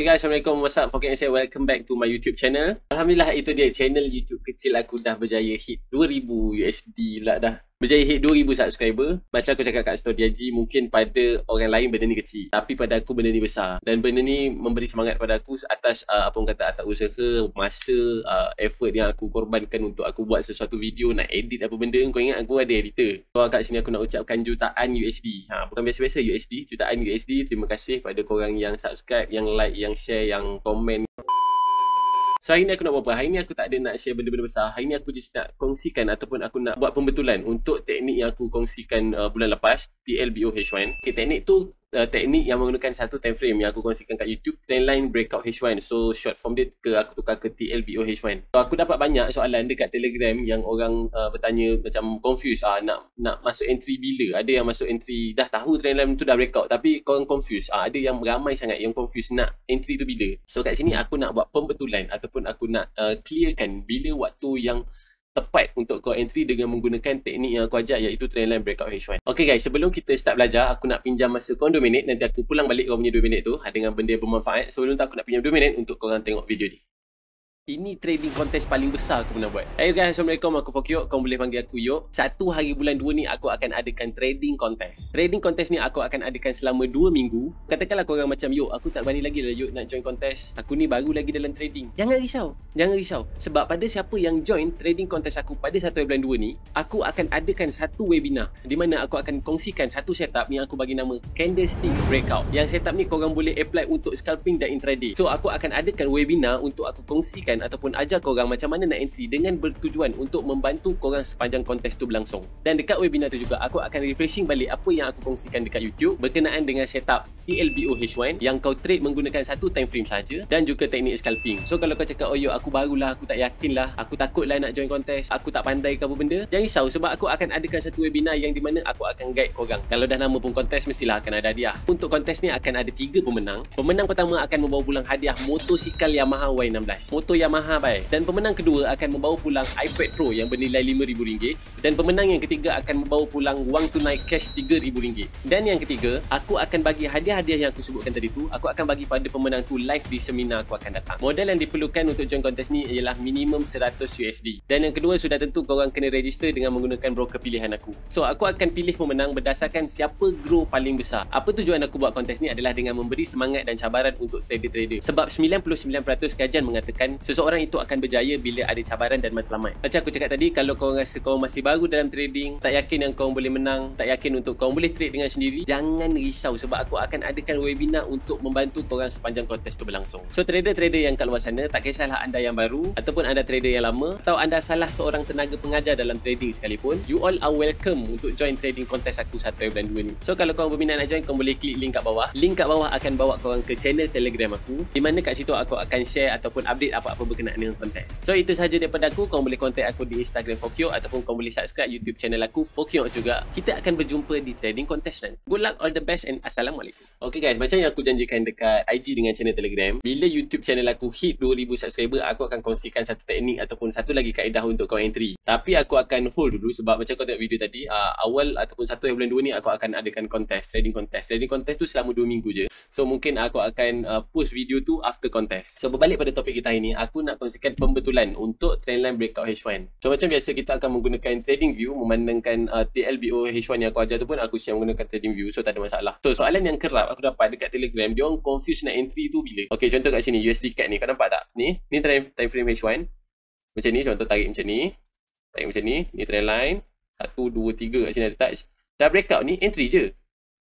Hey guys, Assalamualaikum. What's up? Forget saya. Welcome back to my YouTube channel. Alhamdulillah, itu dia channel YouTube kecil aku dah berjaya hit 2000 USD lah dah. Berjaya hit 2000 subscriber Macam aku cakap kat story Haji Mungkin pada orang lain benda ni kecil Tapi pada aku benda ni besar Dan benda ni memberi semangat pada aku Atas uh, apa orang kata Atas usaha, masa, uh, effort yang aku korbankan Untuk aku buat sesuatu video Nak edit apa benda Kau ingat aku ada editor So kat sini aku nak ucapkan jutaan USD ha, Bukan biasa-biasa USD Jutaan USD Terima kasih pada korang yang subscribe Yang like, yang share, yang komen So hari ni aku nak buat apa? Hari ni aku tak ada nak share benda-benda besar. Hari ni aku just nak kongsikan ataupun aku nak buat pembetulan untuk teknik yang aku kongsikan uh, bulan lepas, TLBOH1. Okay, teknik tu uh, teknik yang menggunakan satu time frame yang aku kongsikan kat YouTube trendline breakout H1 so short form dia ke aku tukar ke TLBO H1 so aku dapat banyak soalan dekat Telegram yang orang uh, bertanya macam confused ah uh, nak nak masuk entry bila ada yang masuk entry dah tahu trendline tu dah breakout tapi korang confused ah uh, ada yang ramai sangat yang confused nak entry tu bila so kat sini aku nak buat pembetulan ataupun aku nak uh, clearkan bila waktu yang tepat untuk kau entry dengan menggunakan teknik yang aku ajar iaitu trendline breakout H1. Okay guys, sebelum kita start belajar, aku nak pinjam masa kau 2 minit. Nanti aku pulang balik kau punya 2 minit tu dengan benda bermanfaat. So, sebelum tu aku nak pinjam 2 minit untuk korang tengok video ni. Ini trading contest paling besar aku pernah buat Hey guys, Assalamualaikum Aku Fokio. Kau boleh panggil aku Yoke Satu hari bulan dua ni Aku akan adakan trading contest Trading contest ni Aku akan adakan selama dua minggu Katakanlah korang macam Yoke, aku tak berani lagi lah Yoke Nak join contest Aku ni baru lagi dalam trading Jangan risau Jangan risau Sebab pada siapa yang join Trading contest aku Pada satu hari bulan dua ni Aku akan adakan satu webinar Di mana aku akan kongsikan Satu setup Yang aku bagi nama Candlestick Breakout Yang setup ni korang boleh apply Untuk scalping dan intraday So aku akan adakan webinar Untuk aku kongsikan kalian ataupun ajar korang macam mana nak entry dengan bertujuan untuk membantu korang sepanjang kontes tu berlangsung. Dan dekat webinar tu juga aku akan refreshing balik apa yang aku kongsikan dekat YouTube berkenaan dengan setup TLBO H1 yang kau trade menggunakan satu time frame saja dan juga teknik scalping. So kalau kau cakap oh yo aku barulah aku tak yakin lah aku takut lah nak join kontes aku tak pandai ke apa benda jangan risau sebab aku akan adakan satu webinar yang di mana aku akan guide korang. Kalau dah nama pun kontes mestilah akan ada hadiah. Untuk kontes ni akan ada tiga pemenang. Pemenang pertama akan membawa pulang hadiah motosikal Yamaha Y16. Motor yang Yamaha bike dan pemenang kedua akan membawa pulang iPad Pro yang bernilai RM5,000 dan pemenang yang ketiga akan membawa pulang wang tunai cash RM3,000 dan yang ketiga aku akan bagi hadiah-hadiah yang aku sebutkan tadi tu aku akan bagi pada pemenang tu live di seminar aku akan datang modal yang diperlukan untuk join kontes ni ialah minimum 100 USD dan yang kedua sudah tentu korang kena register dengan menggunakan broker pilihan aku so aku akan pilih pemenang berdasarkan siapa grow paling besar apa tujuan aku buat kontes ni adalah dengan memberi semangat dan cabaran untuk trader-trader sebab 99% kajian mengatakan seseorang itu akan berjaya bila ada cabaran dan matlamat. Macam aku cakap tadi, kalau kau rasa kau masih baru dalam trading, tak yakin yang kau boleh menang, tak yakin untuk kau boleh trade dengan sendiri, jangan risau sebab aku akan adakan webinar untuk membantu kau orang sepanjang kontes tu berlangsung. So trader-trader yang kat luar sana, tak kisahlah anda yang baru ataupun anda trader yang lama atau anda salah seorang tenaga pengajar dalam trading sekalipun, you all are welcome untuk join trading kontes aku satu bulan dua ni. So kalau kau berminat nak join, kau boleh klik link kat bawah. Link kat bawah akan bawa kau orang ke channel Telegram aku di mana kat situ aku akan share ataupun update apa-apa apa berkenaan dengan konteks. So itu sahaja daripada aku. Kau boleh kontak aku di Instagram Fokio ataupun kau boleh subscribe YouTube channel aku Fokio juga. Kita akan berjumpa di trading contest nanti. Good luck all the best and assalamualaikum. Okay guys, macam yang aku janjikan dekat IG dengan channel Telegram, bila YouTube channel aku hit 2000 subscriber, aku akan kongsikan satu teknik ataupun satu lagi kaedah untuk kau entry. Tapi aku akan hold dulu sebab macam kau tengok video tadi, uh, awal ataupun satu bulan dua ni aku akan adakan contest, trading contest. Trading contest tu selama 2 minggu je. So mungkin aku akan uh, post video tu after contest. So berbalik pada topik kita ini. aku aku nak kongsikan pembetulan untuk trendline breakout H1. So macam biasa kita akan menggunakan trading view memandangkan uh, TLBO H1 yang aku ajar tu pun aku share menggunakan trading view so tak ada masalah. So soalan yang kerap aku dapat dekat Telegram dia orang confuse nak entry tu bila. Okay contoh kat sini USD CAD ni kau nampak tak? Ni ni trend time frame H1. Macam ni contoh tarik macam ni. Tarik macam ni, ni trendline 1 2 3 kat sini ada touch. Dah breakout ni entry je.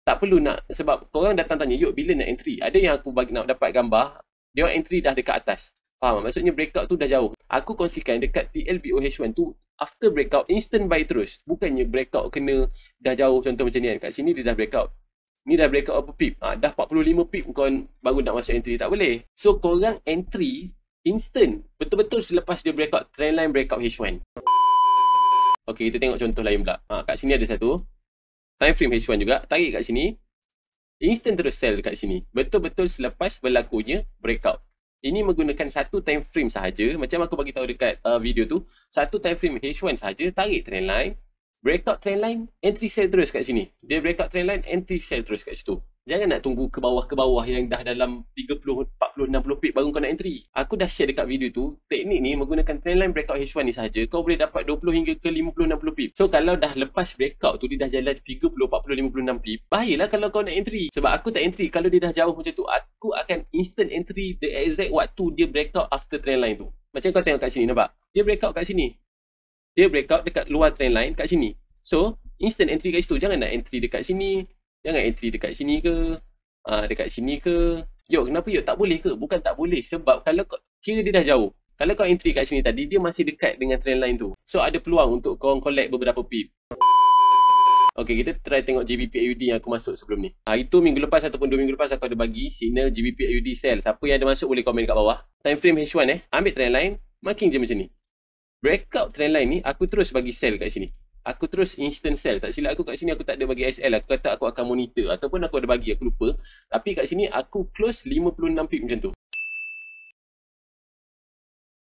Tak perlu nak sebab korang datang tanya yuk bila nak entry. Ada yang aku bagi nak dapat gambar dia orang entry dah dekat atas. Faham? Maksudnya breakout tu dah jauh. Aku kongsikan dekat TLBOH1 tu after breakout instant buy terus. Bukannya breakout kena dah jauh contoh macam ni kan. Kat sini dia dah breakout. Ni dah breakout apa pip? Ha, dah 45 pip kau baru nak masuk entry. Tak boleh. So korang entry instant. Betul-betul selepas dia breakout. Trendline breakout H1. Okay kita tengok contoh lain pula. Ha, kat sini ada satu. Time frame H1 juga. Tarik kat sini instant terus sell kat sini. Betul-betul selepas berlakunya breakout. Ini menggunakan satu time frame sahaja. Macam aku bagi tahu dekat uh, video tu, satu time frame H1 sahaja, tarik trendline, breakout trendline, entry sell terus kat sini. Dia breakout trendline, entry sell terus kat situ. Jangan nak tunggu ke bawah-ke bawah yang dah dalam 30, 40, 60 pip baru kau nak entry. Aku dah share dekat video tu, teknik ni menggunakan trendline breakout H1 ni sahaja, kau boleh dapat 20 hingga ke 50, 60 pip. So kalau dah lepas breakout tu, dia dah jalan 30, 40, 50, 60 pip, bahayalah kalau kau nak entry. Sebab aku tak entry, kalau dia dah jauh macam tu, aku akan instant entry the exact waktu dia breakout after trendline tu. Macam kau tengok kat sini, nampak? Dia breakout kat sini. Dia breakout dekat luar trendline kat sini. So, instant entry kat situ. Jangan nak entry dekat sini, Jangan entry dekat sini ke uh, Dekat sini ke Yok kenapa yok tak boleh ke Bukan tak boleh Sebab kalau kau Kira dia dah jauh Kalau kau entry kat sini tadi Dia masih dekat dengan trend line tu So ada peluang untuk kau collect beberapa pip Okay kita try tengok GBP AUD yang aku masuk sebelum ni Hari tu minggu lepas ataupun dua minggu lepas aku ada bagi Signal GBP AUD sell Siapa yang ada masuk boleh komen kat bawah Time frame H1 eh Ambil trend line Marking je macam ni Breakout trend line ni aku terus bagi sell kat sini aku terus instant sell tak silap aku kat sini aku tak ada bagi SL aku kata aku akan monitor ataupun aku ada bagi aku lupa tapi kat sini aku close 56 pip macam tu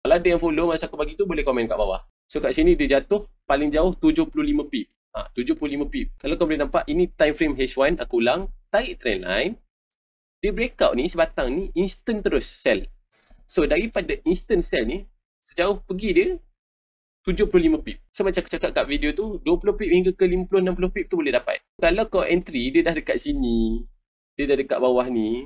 kalau ada yang follow masa aku bagi tu boleh komen kat bawah so kat sini dia jatuh paling jauh 75 pip ha, 75 pip kalau kau boleh nampak ini time frame H1 aku ulang tarik trend line dia breakout ni sebatang ni instant terus sell so daripada instant sell ni sejauh pergi dia 75 pip. So macam aku cakap kat video tu, 20 pip hingga ke 50 60 pip tu boleh dapat. Kalau kau entry dia dah dekat sini, dia dah dekat bawah ni.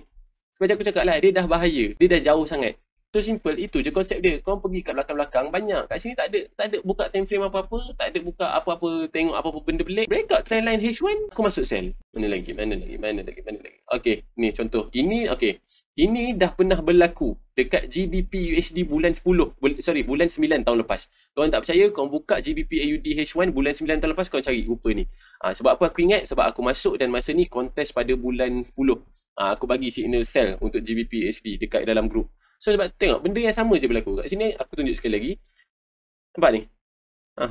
Macam aku cakap lah, dia dah bahaya. Dia dah jauh sangat. So simple itu je konsep dia. Kau pergi kat belakang-belakang banyak. Kat sini tak ada tak ada buka time frame apa-apa, tak ada buka apa-apa tengok apa-apa benda pelik. Breakout trend line H1 aku masuk sell. Mana lagi? Mana lagi? Mana lagi? Mana lagi? Okey, ni contoh. Ini okey. Ini dah pernah berlaku dekat GBP USD bulan 10. Bul- sorry, bulan 9 tahun lepas. Kau tak percaya kau buka GBP AUD H1 bulan 9 tahun lepas kau cari rupa ni. Ha, sebab apa aku ingat? Sebab aku masuk dan masa ni kontes pada bulan 10. Ha, ah, aku bagi signal sell untuk GBP USD dekat dalam grup. So sebab tengok benda yang sama je berlaku. Kat sini aku tunjuk sekali lagi. Nampak ni? Ha,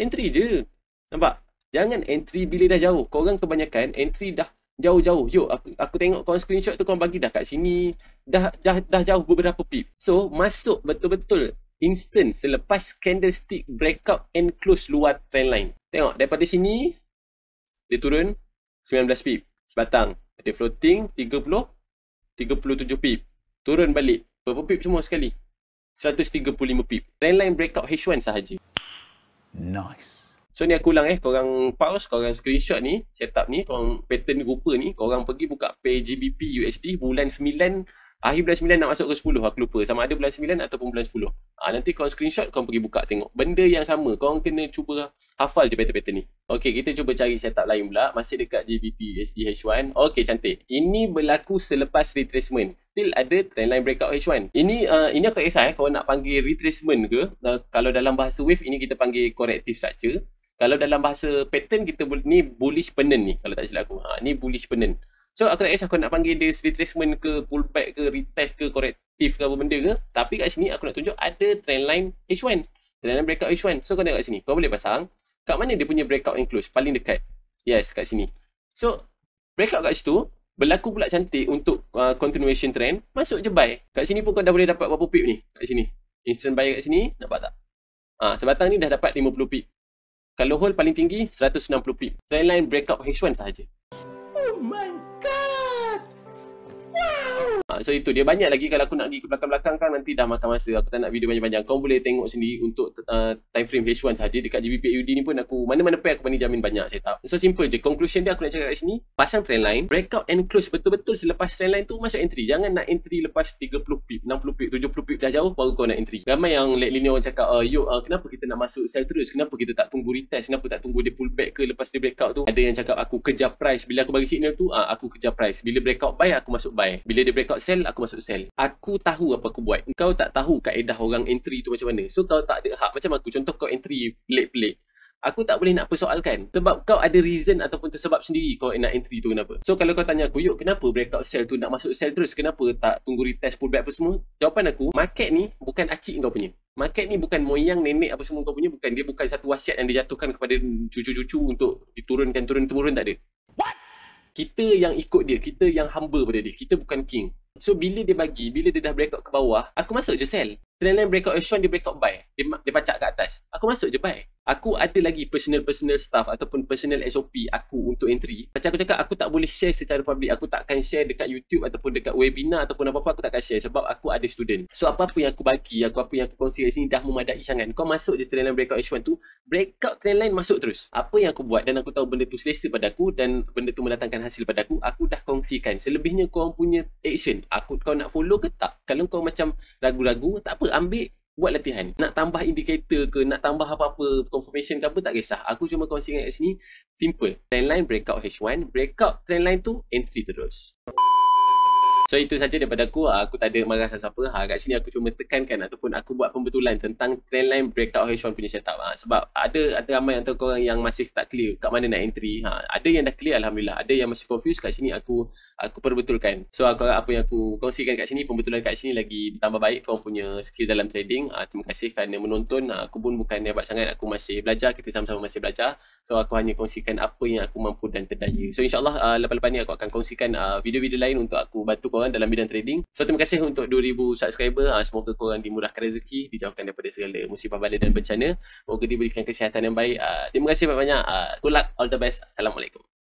entry je. Nampak? Jangan entry bila dah jauh. Kau orang kebanyakan entry dah jauh-jauh. Yo, aku aku tengok kau screenshot tu kau bagi dah kat sini. Dah dah dah jauh beberapa pip. So masuk betul-betul instant selepas candlestick breakout and close luar trend line. Tengok daripada sini dia turun 19 pip batang ada floating 30 37 pip. Turun balik Berapa pip semua sekali? 135 pip. Trendline breakout H1 sahaja. Nice. So ni aku ulang eh, korang pause, korang screenshot ni, setup ni, korang pattern rupa ni, korang pergi buka pay GBP USD bulan 9, akhir bulan 9 nak masuk ke 10, aku lupa. Sama ada bulan 9 ataupun bulan 10. Ha, nanti kau screenshot, kau pergi buka tengok. Benda yang sama, kau kena cuba hafal je pattern-pattern ni. Okay kita cuba cari setup lain pula. Masih dekat JBP SDH1. Okay cantik. Ini berlaku selepas retracement. Still ada trendline breakout H1. Ini uh, ini aku tak kisah eh, kau nak panggil retracement ke. Uh, kalau dalam bahasa wave, ini kita panggil corrective structure. Kalau dalam bahasa pattern, kita bu- ni bullish pennant ni. Kalau tak silap aku. Ha, ni bullish pennant. So aku tak kisah kau nak panggil dia retracement ke pullback ke retest ke corrective? negatif ke apa benda ke tapi kat sini aku nak tunjuk ada trend line H1 trend line breakout H1 so kau tengok kat sini kau boleh pasang kat mana dia punya breakout yang close paling dekat yes kat sini so breakout kat situ berlaku pula cantik untuk uh, continuation trend masuk je buy kat sini pun kau dah boleh dapat berapa pip ni kat sini instant buy kat sini nampak tak ah ha, sebatang ni dah dapat 50 pip kalau hold paling tinggi 160 pip trend line breakout H1 sahaja oh my Ha, so itu dia banyak lagi kalau aku nak pergi ke belakang-belakang kan nanti dah makan masa aku tak nak video banyak-banyak kau boleh tengok sendiri untuk uh, time frame H1 saja dekat GBPUD ni pun aku mana-mana pay aku berani jamin banyak saya tahu so simple je conclusion dia aku nak cakap kat sini pasang trend line breakout and close betul-betul selepas trend line tu masuk entry jangan nak entry lepas 30 pip 60 pip 70 pip dah jauh baru kau nak entry ramai yang lately ni orang cakap uh, yo uh, kenapa kita nak masuk sell terus kenapa kita tak tunggu retest kenapa tak tunggu dia pullback ke lepas dia breakout tu ada yang cakap aku kejar price bila aku bagi signal tu uh, aku kejar price bila breakout buy aku masuk buy bila dia breakout kat sel, aku masuk sel. Aku tahu apa aku buat. Kau tak tahu kaedah orang entry tu macam mana. So kau tak ada hak macam aku. Contoh kau entry pelik-pelik. Aku tak boleh nak persoalkan sebab kau ada reason ataupun tersebab sendiri kau nak entry tu kenapa. So kalau kau tanya aku, yuk kenapa breakout sell tu nak masuk sell terus? Kenapa tak tunggu retest pullback apa semua? Jawapan aku, market ni bukan acik kau punya. Market ni bukan moyang nenek apa semua kau punya. Bukan dia bukan satu wasiat yang dijatuhkan kepada cucu-cucu untuk diturunkan turun-temurun tak ada kita yang ikut dia kita yang humble pada dia kita bukan king so bila dia bagi bila dia dah breakout ke bawah aku masuk je sell trend line breakout Sean dia breakout buy dia, dia pacak ke atas aku masuk je buy aku ada lagi personal-personal staff ataupun personal SOP aku untuk entry macam aku cakap aku tak boleh share secara public aku takkan share dekat YouTube ataupun dekat webinar ataupun apa-apa aku takkan share sebab aku ada student so apa-apa yang aku bagi aku apa yang aku kongsi kat sini dah memadai sangat kau masuk je trendline breakout H1 tu breakout trendline masuk terus apa yang aku buat dan aku tahu benda tu selesa pada aku dan benda tu mendatangkan hasil pada aku aku dah kongsikan selebihnya kau punya action aku kau nak follow ke tak kalau kau macam ragu-ragu tak apa ambil buat latihan nak tambah indikator ke nak tambah apa-apa confirmation ke apa tak kisah aku cuma kongsikan kat sini simple trendline breakout H1 breakout trendline tu entry terus So itu saja daripada aku. Ah, aku tak ada marah siapa. Ha ah, kat sini aku cuma tekankan ataupun aku buat pembetulan tentang trendline breakout hedge fund punya setup. Ha, sebab ada ada ramai tahu korang yang masih tak clear kat mana nak entry. Ha ada yang dah clear alhamdulillah. Ada yang masih confused kat sini aku aku perbetulkan. So aku harap apa yang aku kongsikan kat sini pembetulan kat sini lagi bertambah baik korang punya skill dalam trading. Ha, terima kasih kerana menonton. Ha, aku pun bukan hebat sangat. Aku masih belajar. Kita sama-sama masih belajar. So aku hanya kongsikan apa yang aku mampu dan terdaya. So insyaAllah lepas-lepas ni aku akan kongsikan video-video lain untuk aku bantu korang dalam bidang trading. So terima kasih untuk 2000 subscriber. Ha, semoga korang dimurahkan rezeki, dijauhkan daripada segala musibah bala dan bencana. Moga diberikan kesihatan yang baik. Ha, terima kasih banyak-banyak. Ha, good luck, all the best. Assalamualaikum.